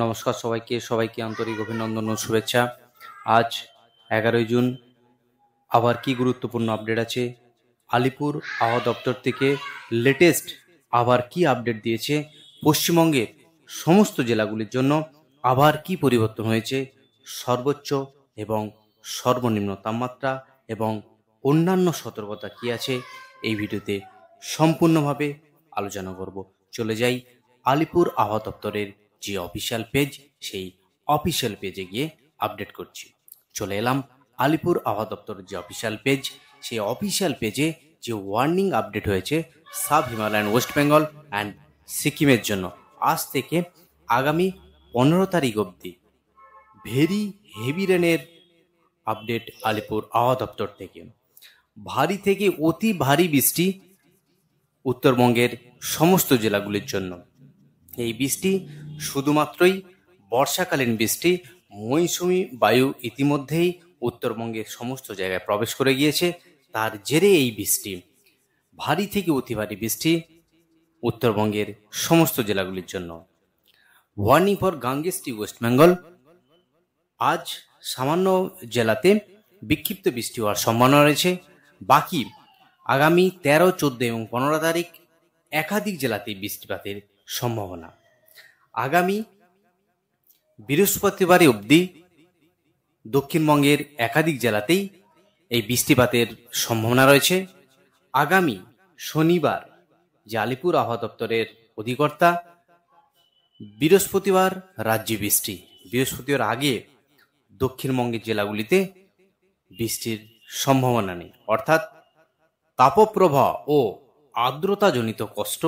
নমস্কার সবাইকে সবাইকে আন্তরিক অভিনন্দন ও শুভেচ্ছা আজ এগারোই জুন আবার কি গুরুত্বপূর্ণ আপডেট আছে আলিপুর আবহাওয়া দপ্তর থেকে লেটেস্ট আবার কি আপডেট দিয়েছে পশ্চিমবঙ্গের সমস্ত জেলাগুলির জন্য আবার কি পরিবর্তন হয়েছে সর্বোচ্চ এবং সর্বনিম্ন তাপমাত্রা এবং অন্যান্য সতর্কতা কি আছে এই ভিডিওতে সম্পূর্ণভাবে আলোচনা করব চলে যাই আলিপুর আবহাওয়া দপ্তরের যে অফিসিয়াল পেজ সেই অফিসিয়াল পেজে গিয়ে আপডেট করছি চলে এলাম আলিপুর আবহাওয়া দপ্তরের যে অফিসিয়াল পেজ সেই অফিসিয়াল পেজে যে ওয়ার্নিং আপডেট হয়েছে sub Himalayan West Bengal and সিকিমের জন্য আজ থেকে আগামী পনেরো তারিখ অবধি ভেরি হেভি রেনের আপডেট আলিপুর আবহাওয়া দপ্তর থেকে ভারী থেকে অতি ভারী বৃষ্টি উত্তরবঙ্গের সমস্ত জেলাগুলির জন্য এই বৃষ্টি শুধুমাত্রই বর্ষাকালীন বৃষ্টি মৌসুমি বায়ু ইতিমধ্যেই উত্তরবঙ্গের সমস্ত জায়গায় প্রবেশ করে গিয়েছে তার জেরে এই বৃষ্টি ভারী থেকে অতি ভারী বৃষ্টি উত্তরবঙ্গের সমস্ত জেলাগুলির জন্য warning for Gangetic West Bengal আজ সামান্য জেলাতে বিক্ষিপ্ত বৃষ্টি হওয়ার সম্ভাবনা রয়েছে বাকি আগামী তেরো চোদ্দ এবং পনেরো তারিখ একাধিক জেলাতে বৃষ্টিপাতের সম্ভাবনা আগামী বৃহস্পতিবারই অবধি দক্ষিণবঙ্গের একাধিক জেলাতেই এই বৃষ্টিপাতের সম্ভাবনা রয়েছে আগামী শনিবার যে আলিপুর আবহাওয়া দপ্তরের অধিকর্তা বৃহস্পতিবার রাজ্যে বৃষ্টি বৃহস্পতিবার আগে দক্ষিণবঙ্গের জেলাগুলিতে বৃষ্টির সম্ভাবনা নেই অর্থাৎ তাপপ্রবাহ ও আর্দ্রতাজনিত কষ্ট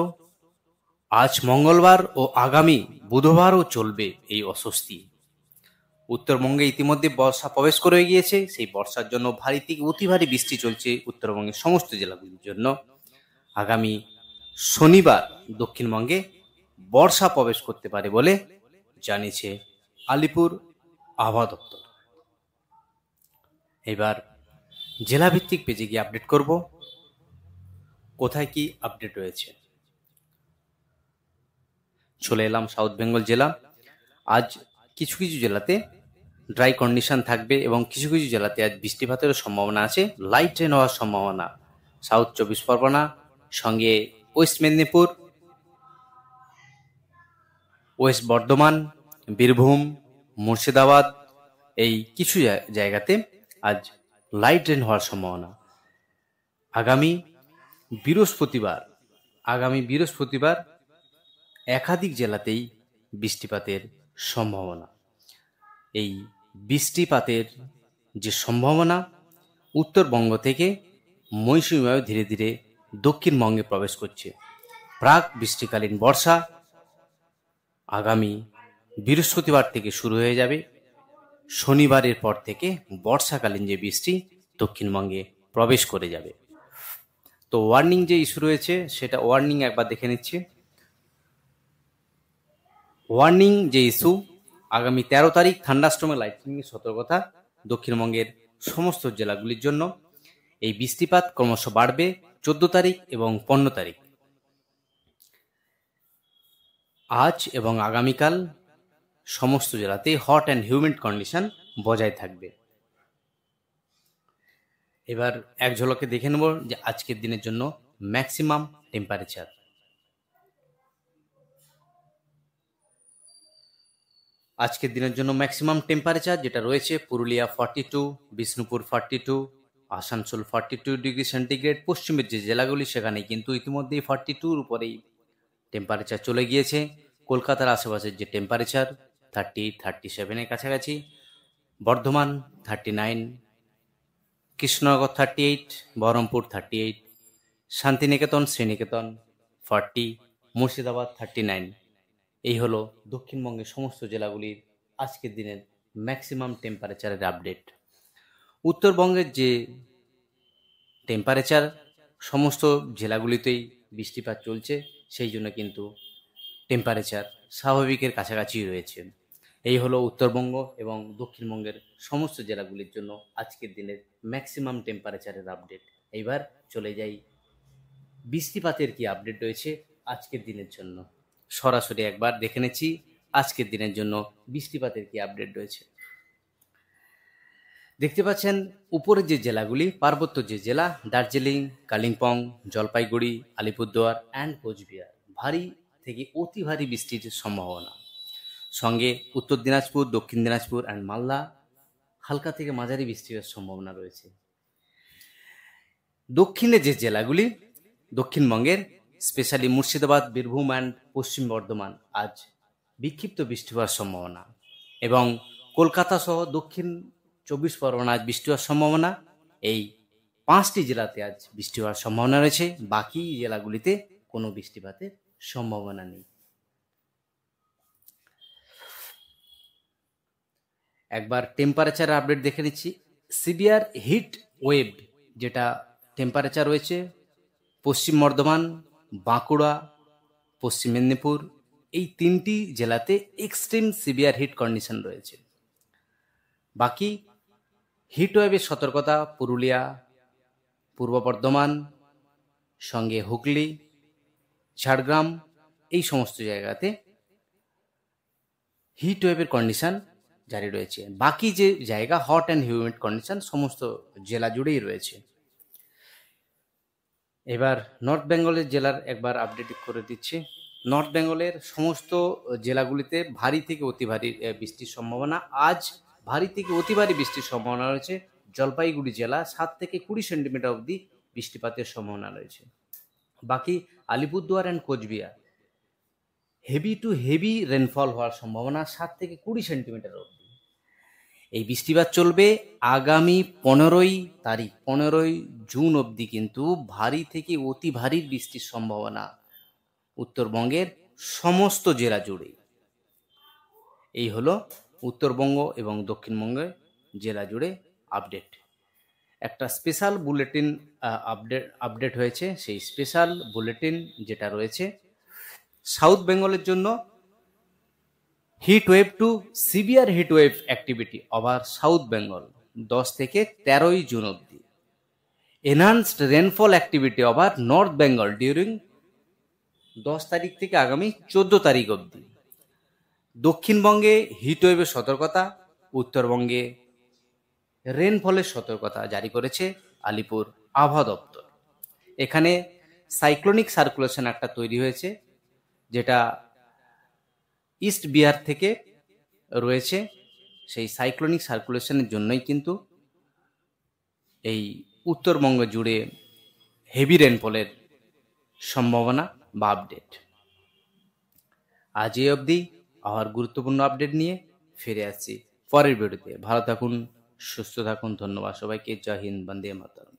আজ মঙ্গলবার ও আগামী বুধবারও চলবে এই অস্বস্তি উত্তরবঙ্গে ইতিমধ্যে বর্ষা প্রবেশ করে গিয়েছে সেই বর্ষার জন্য ভারী থেকে অতি ভারী বৃষ্টি চলছে উত্তরবঙ্গের সমস্ত জেলাগুলির জন্য আগামী শনিবার দক্ষিণবঙ্গে বর্ষা প্রবেশ করতে পারে বলে জানিয়েছে আলিপুর আবহাওয়া দপ্তর এবার জেলাভিত্তিক পেজে গিয়ে আপডেট করব কোথায় কি আপডেট রয়েছে চলে এলাম সাউথ বেঙ্গল জেলা আজ কিছু কিছু জেলাতে ড্রাই কন্ডিশন থাকবে এবং কিছু কিছু জেলাতে আজ বৃষ্টিপাতেরও সম্ভাবনা আছে লাইট রেন হওয়ার সম্ভাবনা সাউথ চব্বিশ পরগনা সঙ্গে ওয়েস্ট মেদিনীপুর ওয়েস্ট বর্ধমান বীরভূম মুর্শিদাবাদ এই কিছু জায়গাতে আজ লাইট রেন হওয়ার সম্ভাবনা আগামী বৃহস্পতিবার আগামী বৃহস্পতিবার একাধিক জেলাতেই বৃষ্টিপাতের সম্ভাবনা এই বৃষ্টিপাতের যে সম্ভাবনা উত্তরবঙ্গ থেকে মৌসুমিবায়ু ধীরে ধীরে দক্ষিণবঙ্গে প্রবেশ করছে প্রাক বৃষ্টিকালীন বর্ষা আগামী বৃহস্পতিবার থেকে শুরু হয়ে যাবে শনিবারের পর থেকে বর্ষাকালীন যে বৃষ্টি দক্ষিণবঙ্গে প্রবেশ করে যাবে তো ওয়ার্নিং যে ইস্যু রয়েছে সেটা ওয়ার্নিং একবার দেখে নিচ্ছে ওয়ার্নিং যে ইস্যু আগামী তেরো তারিখ থান্ডাস্টমে লাইটনিংয়ের সতর্কতা দক্ষিণবঙ্গের সমস্ত জেলাগুলির জন্য এই বৃষ্টিপাত ক্রমশ বাড়বে চোদ্দ তারিখ এবং পনেরো তারিখ আজ এবং আগামীকাল সমস্ত জেলাতেই হট অ্যান্ড হিউমিড কন্ডিশন বজায় থাকবে এবার এক ঝলকে দেখে নেব যে আজকের দিনের জন্য ম্যাক্সিমাম টেম্পারেচার আজকের দিনের জন্য ম্যাক্সিমাম টেম্পারেচার যেটা রয়েছে Purulia forty two Bishnupur forty two Asansol forty two degree centigrade পশ্চিমের যে জেলাগুলি সেখানে কিন্তু ইতিমধ্যেই ফর্টি টুর উপরেই টেম্পারেচার চলে গিয়েছে কলকাতার আশেপাশের যে টেম্পারেচার থার্টি থার্টি সেভেনের কাছাকাছি Bardhaman thirty nine Krishnanagar thirty eight Baharampur thirty eight Santiniketan Sriniketan forty Murshidabad thirty nine এই হলো দক্ষিণবঙ্গের সমস্ত জেলাগুলির আজকের দিনের ম্যাক্সিমাম টেম্পারেচারের আপডেট উত্তরবঙ্গের যে টেম্পারেচার সমস্ত জেলাগুলিতেই বৃষ্টিপাত চলছে সেই জন্য কিন্তু টেম্পারেচার স্বাভাবিকের কাছাকাছি রয়েছে এই হলো উত্তরবঙ্গ এবং দক্ষিণবঙ্গের সমস্ত জেলাগুলির জন্য আজকের দিনের ম্যাক্সিমাম টেম্পারেচারের আপডেট এইবার চলে যাই বৃষ্টিপাতের কি আপডেট রয়েছে আজকের দিনের জন্য সরাসরি একবার দেখে নেছি আজকের দিনের জন্য বৃষ্টিপাতের কি আপডেট রয়েছে দেখতে পাচ্ছেন উপরের যে জেলাগুলি পার্বত্য যে জেলা দার্জিলিং কালিম্পং জলপাইগুড়ি আলিপুরদুয়ার অ্যান্ড কোচবিহার ভারী থেকে অতি ভারী বৃষ্টির সম্ভাবনা সঙ্গে উত্তর দিনাজপুর দক্ষিণ দিনাজপুর অ্যান্ড মালদা হালকা থেকে মাঝারি বৃষ্টির সম্ভাবনা রয়েছে দক্ষিণে যে জেলাগুলি দক্ষিণবঙ্গের স্পেশালি মুর্শিদাবাদ বীরভূম অ্যান্ড পশ্চিম বর্ধমান আজ বিক্ষিপ্ত বৃষ্টি হওয়ার সম্ভাবনা এবং কলকাতা সহ দক্ষিণ চব্বিশ পরগনায় বৃষ্টি হওয়ার সম্ভাবনা এই পাঁচটি জেলাতে আজ বৃষ্টি হওয়ার সম্ভাবনা রয়েছে বাকি জেলাগুলিতে কোনো বৃষ্টিপাতের সম্ভাবনা নেই একবার টেম্পারেচার আপডেট দেখে নিচ্ছি সিভিয়ার হিট ওয়েভ যেটা টেম্পারেচার রয়েছে পশ্চিম বর্ধমান বাঁকুড়া পশ্চিম মেদিনীপুর এই তিনটি জেলাতে এক্সট্রিম সিভিয়ার হিট কন্ডিশন রয়েছে বাকি হিট ওয়েভের সতর্কতা পুরুলিয়া পূর্ব বর্ধমান সঙ্গে হুগলি ঝাড়গ্রাম এই সমস্ত জায়গাতে হিট ওয়েভের কন্ডিশন জারি রয়েছে বাকি যে জায়গা হট অ্যান্ড হিউমিড কন্ডিশন সমস্ত জেলা জুড়েই রয়েছে এবার নর্থ বেঙ্গলের জেলার একবার আপডেট করে দিচ্ছি নর্থ বেঙ্গলের সমস্ত জেলাগুলিতে ভারী থেকে অতি ভারী বৃষ্টির সম্ভাবনা আজ ভারী থেকে অতি ভারী বৃষ্টির সম্ভাবনা রয়েছে জলপাইগুড়ি জেলা সাত থেকে কুড়ি সেন্টিমিটার অবধি বৃষ্টিপাতের সম্ভাবনা রয়েছে বাকি Alipurduar and Cooch Behar heavy to heavy rainfall হওয়ার সম্ভাবনা সাত থেকে কুড়ি সেন্টিমিটার অবধি এই বৃষ্টিপাত চলবে আগামী পনেরোই তারিখ পনেরোই জুন অবধি কিন্তু ভারী থেকে অতি ভারী বৃষ্টির সম্ভাবনা উত্তরবঙ্গের সমস্ত জেলা জুড়ে এই হলো উত্তরবঙ্গ এবং দক্ষিণবঙ্গের জেলা জুড়ে আপডেট একটা স্পেশাল বুলেটিন আপডেট আপডেট হয়েছে সেই স্পেশাল বুলেটিন যেটা রয়েছে সাউথ বেঙ্গলের জন্য heat wave to severe heat wave activity over south Bengal দশ থেকে তেরোই জুন অবধি enhanced rainfall activity over north Bengal during দশ তারিখ থেকে আগামী চোদ্দ তারিখ অবধি দক্ষিণবঙ্গে হিটওয়েভের সতর্কতা উত্তরবঙ্গে রেনফলের সতর্কতা জারি করেছে আলিপুর আবহাওয়া দপ্তর এখানে সাইক্লোনিক সার্কুলেশন একটা তৈরি হয়েছে যেটা ইস্ট বিহার থেকে রয়েছে সেই সাইক্লোনিক সার্কুলেশনের জন্যই কিন্তু এই উত্তরবঙ্গ জুড়ে হেভি রেনফলের সম্ভাবনা বা আপডেট আজ এই অবধি আবার গুরুত্বপূর্ণ আপডেট নিয়ে ফিরে আসছি পরের ভিডিওতে ভালো থাকুন সুস্থ থাকুন ধন্যবাদ সবাইকে জয় হিন্দ বন্দে মাতারাম